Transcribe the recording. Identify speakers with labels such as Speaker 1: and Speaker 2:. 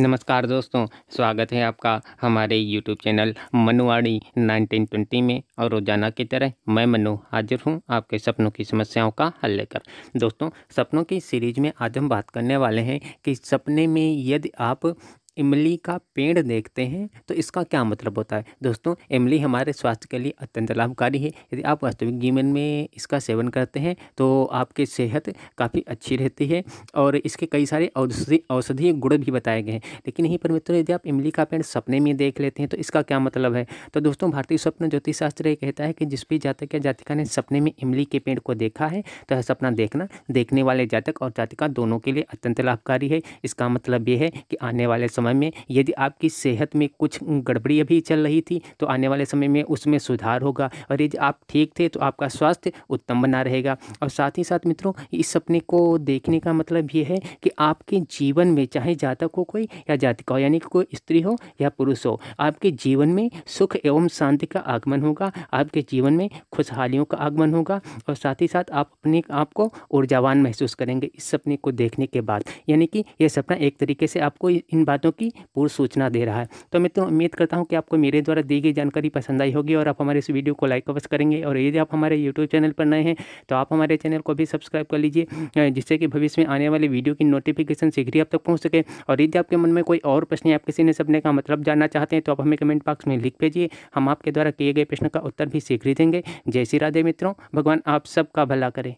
Speaker 1: नमस्कार दोस्तों स्वागत है आपका हमारे YouTube चैनल मनुवाड़ी 1920 में और रोजाना की तरह मैं मनु हाजिर हूं आपके सपनों की समस्याओं का हल लेकर दोस्तों सपनों की सीरीज में आज हम बात करने वाले हैं कि सपने में यदि आप इमली का पेड़ देखते हैं तो इसका क्या मतलब होता है दोस्तों इमली हमारे स्वास्थ्य के लिए अत्यंत लाभकारी है यदि आप वास्तविक जीवन में इसका सेवन करते हैं तो आपकी सेहत काफ़ी अच्छी रहती है और इसके कई सारे औषधि औषधीय गुण भी बताए गए हैं लेकिन यहीं पर मित्रों यदि आप इमली का पेड़ सपने में देख लेते हैं तो इसका क्या मतलब है तो दोस्तों भारतीय स्वप्न ज्योतिष शास्त्र ये कहता है कि जिस भी जातक या जातिका ने सपने में इमली के पेड़ को देखा है तो यह सपना देखना देखने वाले जातक और जातिका दोनों के लिए अत्यंत लाभकारी है इसका मतलब ये है कि आने वाले समय समय में यदि आपकी सेहत में कुछ गड़बड़ी अभी चल रही थी तो आने वाले समय में उसमें सुधार होगा और यदि आप ठीक थे तो आपका स्वास्थ्य उत्तम बना रहेगा और साथ ही साथ मित्रों इस सपने को देखने का मतलब ये है कि आपके जीवन में चाहे जातक हो कोई या जातिका हो यानी कोई स्त्री हो या पुरुष हो आपके जीवन में सुख एवं शांति का आगमन होगा आपके जीवन में खुशहालियों का आगमन होगा और साथ ही साथ आप अपने आप को ऊर्जावान महसूस करेंगे इस सपने को देखने के बाद यानी कि यह सपना एक तरीके से आपको इन बातों की पूर्व सूचना दे रहा है तो मित्रों उम्मीद करता हूँ कि आपको मेरे द्वारा दी गई जानकारी पसंद आई होगी और आप हमारे इस वीडियो को लाइक अवश्य करेंगे और यदि आप हमारे यूट्यूब चैनल पर नए हैं तो आप हमारे चैनल को भी सब्सक्राइब कर लीजिए जिससे कि भविष्य में आने वाले वीडियो की नोटिफिकेशन शीघ्र आप तक पहुँच सके और यदि आपके मन में कोई और प्रश्न आप किसी ने सपने का मतलब जानना चाहते हैं तो आप हमें कमेंट बॉक्स में लिख भेजिए हम आपके द्वारा किए गए प्रश्न का उत्तर भी शीघ्र ही देंगे जय श्री राधे मित्रों भगवान आप सबका भला करें